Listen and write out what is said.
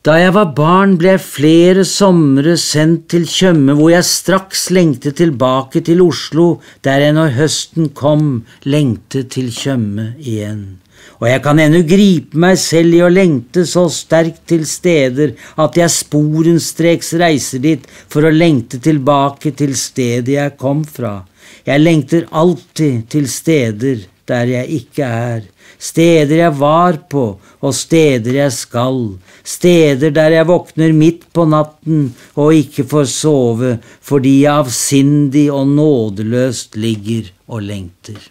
Da jeg var barn, ble jeg flere somre sendt til Tjøme, hvor jeg straks lengtet tilbake til Oslo, der jeg når høsten kom, lengtet til Tjøme igjen. Og jeg kan ennå gripe meg selv i å lengte så sterkt til steder at jeg sporenstreks reiser dit for å lengte tilbake til stedet jeg kom fra. Jeg lengter alltid til steder der jeg ikke er, steder jeg var på og steder jeg skal, steder der jeg våkner midt på natten og ikke får sove fordi jeg avsindig og nådeløst ligger og lengter.